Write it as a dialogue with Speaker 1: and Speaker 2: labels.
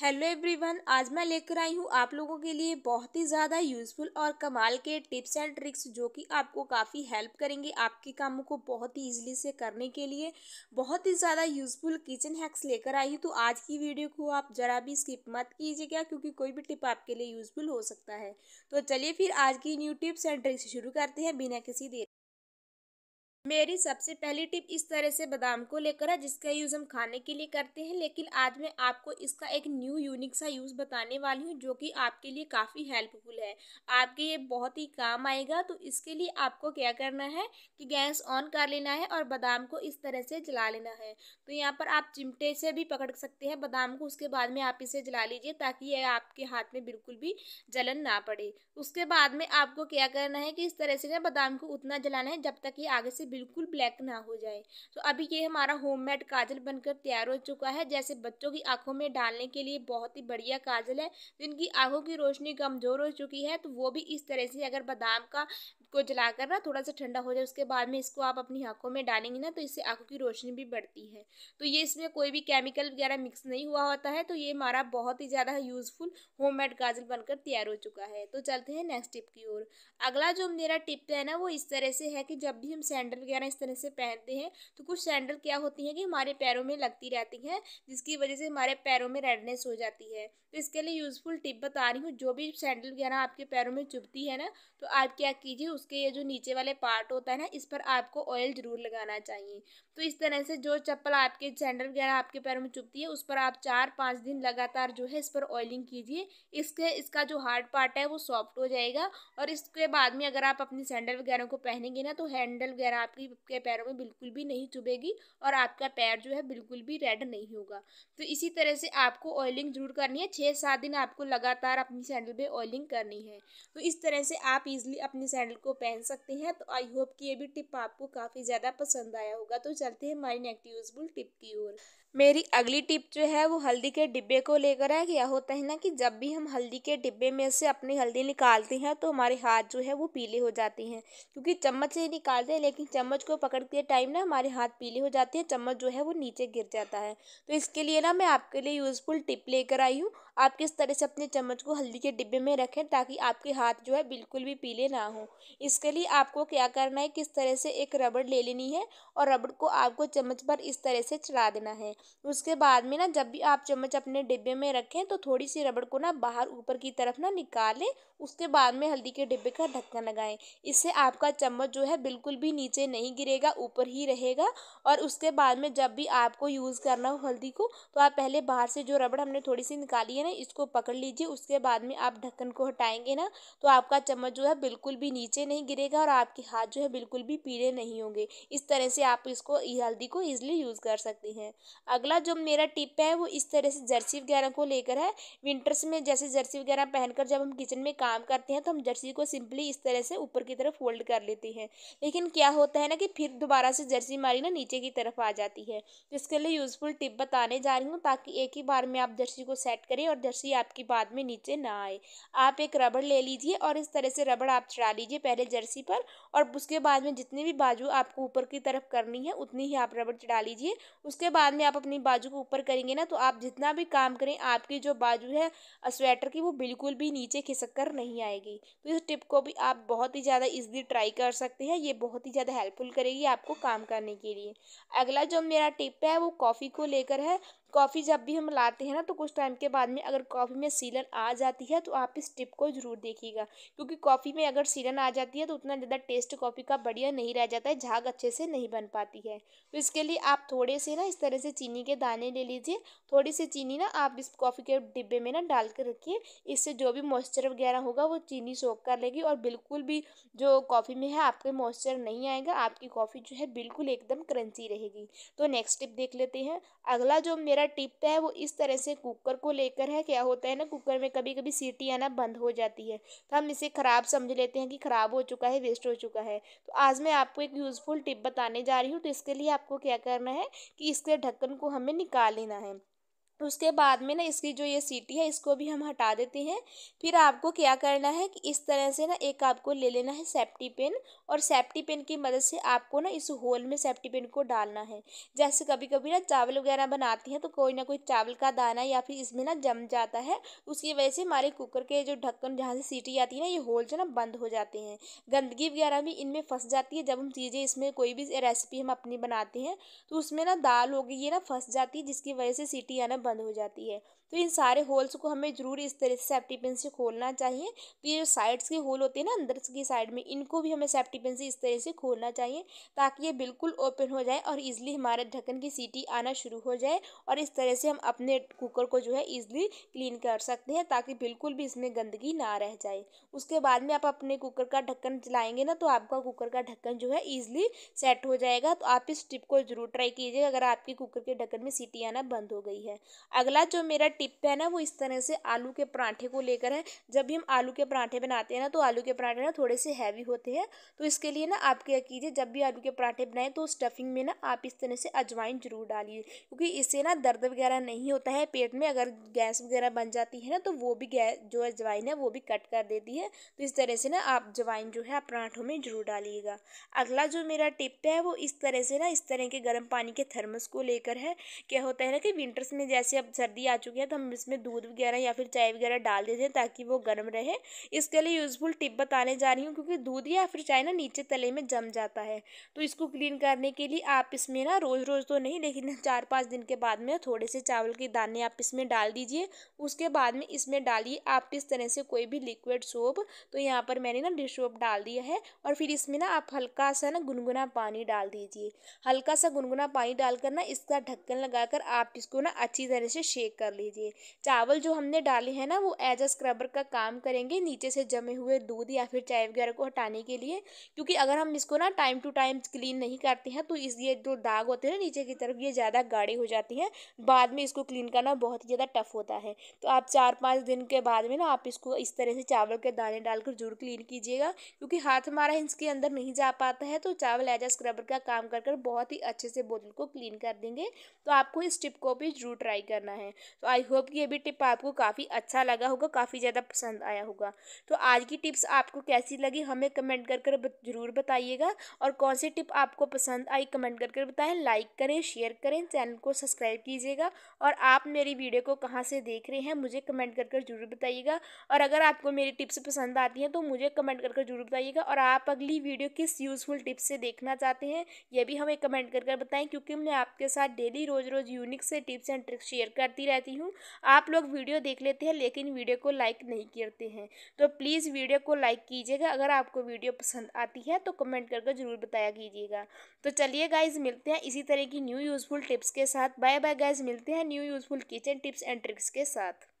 Speaker 1: hello everyone आज मैं लेकर आई हूँ आप लोगों के लिए बहुत ही ज़्यादा यूज़फुल और कमाल के टिप्स एंड ट्रिक्स जो कि आपको काफ़ी हेल्प करेंगे आपके कामों को बहुत ही ईजिली से करने के लिए बहुत ही ज़्यादा यूज़फुल किचन हैक्स लेकर आई हूँ तो आज की वीडियो को आप ज़रा भी स्किप मत कीजिएगा क्योंकि कोई भी टिप आपके लिए यूज़फुल हो सकता है तो चलिए फिर आज की न्यू टिप्स एंड ट्रिक्स शुरू करते हैं बिना किसी देर मेरी सबसे पहली टिप इस तरह से बादाम को लेकर है जिसका यूज़ हम खाने के लिए करते हैं लेकिन आज मैं आपको इसका एक न्यू यूनिक सा यूज़ बताने वाली हूँ जो कि आपके लिए काफ़ी हेल्पफुल है आपके ये बहुत ही काम आएगा तो इसके लिए आपको क्या करना है कि गैस ऑन कर लेना है और बादाम को इस तरह से जला लेना है तो यहाँ पर आप चिमटे से भी पकड़ सकते हैं बादाम को उसके बाद में आप इसे जला लीजिए ताकि ये आपके हाथ में बिल्कुल भी जलन ना पड़े उसके बाद में आपको क्या करना है कि इस तरह से ना बादाम को उतना जलाना है जब तक ये आगे से बिल्कुल ब्लैक ना हो जाए तो अभी ये हमारा होममेड काजल बनकर तैयार हो चुका है जैसे बच्चों की आंखों में डालने के लिए बहुत ही बढ़िया काजल है जिनकी आंखों की रोशनी कमज़ोर हो चुकी है तो वो भी इस तरह से अगर बादाम का को जलाकर ना थोड़ा सा ठंडा हो जाए उसके बाद में इसको आप अपनी आँखों में डालेंगे ना तो इससे आँखों की रोशनी भी बढ़ती है तो ये इसमें कोई भी केमिकल वगैरह मिक्स नहीं हुआ होता है तो ये हमारा बहुत ही ज़्यादा यूज़फुल होम मेड गाजर बनकर तैयार हो चुका है तो चलते हैं नेक्स्ट टिप की ओर अगला जो मेरा टिप है ना वो इस तरह से है कि जब भी हम सैंडल वगैरह इस तरह से पहनते हैं तो कुछ सैंडल क्या होती हैं कि हमारे पैरों में लगती रहती हैं जिसकी वजह से हमारे पैरों में रेडनेस हो जाती है तो इसके लिए यूज़फुल टिप बता रही हूँ जो भी सैंडल वगैरह आपके पैरों में चुभती है ना तो आप क्या कीजिए उस उसके ये जो नीचे वाले पार्ट होता है ना इस पर आपको ऑयल ज़रूर लगाना चाहिए तो इस तरह से जो चप्पल आपके सैंडल वगैरह आपके पैर में चुभती है उस पर आप चार पाँच दिन लगातार जो है इस पर ऑयलिंग कीजिए इसके इसका जो हार्ड पार्ट है वो सॉफ्ट हो जाएगा और इसके बाद में अगर आप अपनी सैंडल वगैरह को पहनेंगे ना तो हैंडल वगैरह आपकी के पैरों में बिल्कुल भी नहीं चुभेगी और आपका पैर जो है बिल्कुल भी रेड नहीं होगा तो इसी तरह से आपको ऑयलिंग ज़रूर करनी है छः सात दिन आपको लगातार अपनी सैंडल पर ऑयलिंग करनी है तो इस तरह से आप इजिली अपनी सैंडल को को पहन सकते हैं तो आई होप कि ये भी टिप आपको काफ़ी ज़्यादा पसंद आया होगा तो चलते हैं हमारी नेक्स्ट यूजफुल टिप की ओर मेरी अगली टिप जो है वो हल्दी के डिब्बे को लेकर है क्या होता है ना कि जब भी हम हल्दी के डिब्बे में से अपनी हल्दी निकालते हैं तो हमारे हाथ जो है वो पीले हो जाते हैं क्योंकि चम्मच से निकालते हैं लेकिन चम्मच को पकड़ते टाइम ना हमारे हाथ पीले हो जाते हैं चम्मच जो है वो नीचे गिर जाता है तो इसके लिए ना मैं आपके लिए यूज़फुल टिप लेकर आई हूँ आप किस तरह से अपने चम्मच को हल्दी के डिब्बे में रखें ताकि आपके हाथ जो है बिल्कुल भी पीले ना हो इसके लिए आपको क्या करना है किस तरह से एक रबड़ ले लेनी है और रबड़ को आपको चम्मच पर इस तरह से चला देना है उसके बाद में ना जब भी आप चम्मच अपने डिब्बे में रखें तो थोड़ी सी रबड़ को ना बाहर ऊपर की तरफ ना निकालें उसके बाद में हल्दी के डिब्बे का ढक्कन लगाएं इससे आपका चम्मच जो है बिल्कुल भी नीचे नहीं गिरेगा ऊपर ही रहेगा और उसके बाद में जब भी आपको यूज़ करना हो हल्दी को तो आप पहले बाहर से जो रबड़ हमने थोड़ी सी निकाली है ना इसको पकड़ लीजिए उसके बाद में आप ढक्कन को हटाएंगे ना तो आपका चम्मच जो है बिल्कुल भी नीचे नहीं गिरेगा और आपके हाथ जो है बिल्कुल भी पीले नहीं होंगे इस तरह से आप इसको हल्दी को ईजिली यूज़ कर सकती हैं अगला जो मेरा टिप है वो इस तरह से जर्सी वगैरह को लेकर है विंटर्स में जैसे जर्सी वगैरह पहनकर जब हम किचन में काम करते हैं तो हम जर्सी को सिंपली इस तरह से ऊपर की तरफ फोल्ड कर लेते हैं लेकिन क्या होता है ना कि फिर दोबारा से जर्सी हमारी ना नीचे की तरफ आ जाती है तो इसके लिए यूज़फुल टिप बताने जा रही हूँ ताकि एक ही बार में आप जर्सी को सेट करें और जर्सी आपकी बाद में नीचे ना आए आप एक रबड़ ले लीजिए और इस तरह से रबड़ आप चढ़ा लीजिए पहले जर्सी पर और उसके बाद में जितनी भी बाजू आपको ऊपर की तरफ करनी है उतनी ही आप रबड़ चढ़ा लीजिए उसके बाद में आप अपनी बाजू को ऊपर करेंगे ना तो आप जितना भी काम करें आपकी जो बाजू है स्वेटर की वो बिल्कुल भी नीचे खिसक कर नहीं आएगी तो इस टिप को भी आप बहुत ही ज़्यादा इजली ट्राई कर सकते हैं ये बहुत ही ज़्यादा हेल्पफुल करेगी आपको काम करने के लिए अगला जो मेरा टिप है वो कॉफ़ी को लेकर है कॉफ़ी जब भी हम लाते हैं ना तो कुछ टाइम के बाद में अगर कॉफ़ी में सीलन आ जाती है तो आप इस टिप को ज़रूर देखिएगा क्योंकि कॉफ़ी में अगर सीलन आ जाती है तो उतना ज़्यादा टेस्ट कॉफ़ी का बढ़िया नहीं रह जाता है झाग अच्छे से नहीं बन पाती है तो इसके लिए आप थोड़े से ना इस तरह से चीनी के दाने ले लीजिए थोड़ी सी चीनी ना आप इस कॉफ़ी के डिब्बे में ना डाल कर रखिए इससे जो भी मॉइस्चर वगैरह होगा वो चीनी सोख कर लेगी और बिल्कुल भी जो कॉफ़ी में है आपके मॉइस्चर नहीं आएगा आपकी कॉफ़ी जो है बिल्कुल एकदम क्रंची रहेगी तो नेक्स्ट टिप देख लेते हैं अगला जो मेरा मेरा टिप है वो इस तरह से कुकर को लेकर है क्या होता है ना कुकर में कभी कभी सीटी आना बंद हो जाती है तो हम इसे ख़राब समझ लेते हैं कि ख़राब हो चुका है वेस्ट हो चुका है तो आज मैं आपको एक यूज़फुल टिप बताने जा रही हूँ तो इसके लिए आपको क्या करना है कि इसके ढक्कन को हमें निकाल लेना है उसके बाद में ना इसकी जो ये सीटी है इसको भी हम हटा देते हैं फिर आपको क्या करना है कि इस तरह से ना एक आपको ले लेना है सेफ्टी पेन और सेफ्टी पेन की मदद से आपको ना इस होल में सेफ्टी पेन को डालना है जैसे कभी कभी ना चावल वगैरह बनाती हैं तो कोई ना कोई चावल का दाना या फिर इसमें ना जम जाता है उसकी वजह से हमारे कुकर के जो ढक्कन जहाँ से सीटी आती है ना ये होल जो ना बंद हो जाते हैं गंदगी वगैरह भी इनमें फंस जाती है जब हम चीज़ें इसमें कोई भी रेसिपी हम अपनी बनाते हैं तो उसमें ना दाल हो गई ये ना फंस जाती है जिसकी वजह से सीटी आना बंद बंद हो जाती है तो इन सारे होल्स को हमें ज़रूर इस तरह से सेफ्टी पिन से खोलना चाहिए तो ये जो साइड्स के होल होते हैं ना अंदर की साइड में इनको भी हमें सेफ्टी पिन से इस तरह से खोलना चाहिए ताकि ये बिल्कुल ओपन हो जाए और ईजिली हमारे ढक्कन की सीटी आना शुरू हो जाए और इस तरह से हम अपने कुकर को जो है ईजिली क्लीन कर सकते हैं ताकि बिल्कुल भी इसमें गंदगी ना रह जाए उसके बाद में आप अपने कुकर का ढक्कन चलाएंगे ना तो आपका कुकर का ढक्कन जो है ईजिली सेट हो जाएगा तो आप इस टिप को ज़रूर ट्राई कीजिए अगर आपके कुकर के ढक्कन में सीटी आना बंद हो गई है अगला जो मेरा टिप है ना वो इस तरह से आलू के पराठे को लेकर है जब भी हम आलू के पराठे बनाते हैं ना तो आलू के पराठे ना थोड़े से हैवी होते हैं तो इसके लिए ना आप क्या कीजिए जब भी आलू के पराठे बनाएं तो स्टफिंग में ना आप इस तरह से अजवाइन जरूर डालिए क्योंकि इससे ना दर्द वगैरह नहीं होता है पेट में अगर गैस वगैरह बन जाती है ना तो वो भी गैस जो अजवाइन है वो भी कट कर देती है तो इस तरह से ना आप जवाइन जो है आप पराठों में जरूर डालिएगा अगला जो मेरा टिप है वो इस तरह से ना इस तरह के गर्म पानी के थर्मस को लेकर है क्या होता है ना कि विंटर्स में जैसे अब सर्दी आ चुकी है तो हम इसमें दूध वगैरह या फिर चाय वगैरह डाल देते हैं ताकि वो गर्म रहे इसके लिए यूज़फुल टिप बताने जा रही हूँ क्योंकि दूध या फिर चाय ना नीचे तले में जम जाता है तो इसको क्लीन करने के लिए आप इसमें ना रोज़ रोज़ तो नहीं लेकिन चार पाँच दिन के बाद में थोड़े से चावल के दाने आप इसमें डाल दीजिए उसके बाद में इसमें डालिए आप इस तरह से कोई भी लिक्विड सोप तो यहाँ पर मैंने ना डिश सोप डाल दिया है और फिर इसमें ना आप हल्का सा ना गुनगुना पानी डाल दीजिए हल्का सा गुनगुना पानी डालकर ना इसका ढक्कन लगाकर आप इसको ना अच्छी तरह से शेक कर लीजिए चाहिए चावल जो हमने डाले हैं ना वो एज अ स्क्रबर का काम करेंगे नीचे से जमे हुए दूध या फिर चाय वगैरह को हटाने के लिए क्योंकि अगर हम इसको ना टाइम टू टाइम क्लीन नहीं करते हैं तो इस ये जो दाग होते हैं ना नीचे की तरफ ये ज़्यादा गाढ़े हो जाते हैं बाद में इसको क्लीन करना बहुत ही ज़्यादा टफ होता है तो आप चार पाँच दिन के बाद में ना आप इसको इस तरह से चावल के दाने डालकर जरूर क्लीन कीजिएगा क्योंकि हाथ हमारा इसके अंदर नहीं जा पाता है तो चावल एज स्क्रबर का काम कर कर बहुत ही अच्छे से बोतल को क्लीन कर देंगे तो आपको इस टिप को भी जरूर ट्राई करना है तो आई आई होप कि ये भी टिप आपको काफ़ी अच्छा लगा होगा काफ़ी ज़्यादा पसंद आया होगा तो आज की टिप्स आपको कैसी लगी हमें कमेंट कर कर ज़रूर बताइएगा और कौन सी टिप आपको पसंद आई कमेंट कर कर बताएं लाइक करें शेयर करें चैनल को सब्सक्राइब कीजिएगा और आप मेरी वीडियो को कहाँ से देख रहे हैं मुझे कमेंट कर कर ज़रूर बताइएगा और अगर आपको मेरी टिप्स पसंद आती हैं तो मुझे कमेंट कर कर ज़रूर बताइएगा और आप अगली वीडियो किस यूज़फुल टिप्स से देखना चाहते हैं ये भी हमें कमेंट कर कर बताएँ क्योंकि मैं आपके साथ डेली रोज़ रोज़ यूनिक से टिप्स एंड ट्रिक्स शेयर करती रहती हूँ हूँ आप लोग वीडियो देख लेते हैं लेकिन वीडियो को लाइक नहीं करते हैं तो प्लीज़ वीडियो को लाइक कीजिएगा अगर आपको वीडियो पसंद आती है तो कमेंट करके ज़रूर बताया कीजिएगा तो चलिए गाइज मिलते हैं इसी तरह की न्यू यूज़फुल टिप्स के साथ बाय बाय गाइज मिलते हैं new useful kitchen tips and tricks के साथ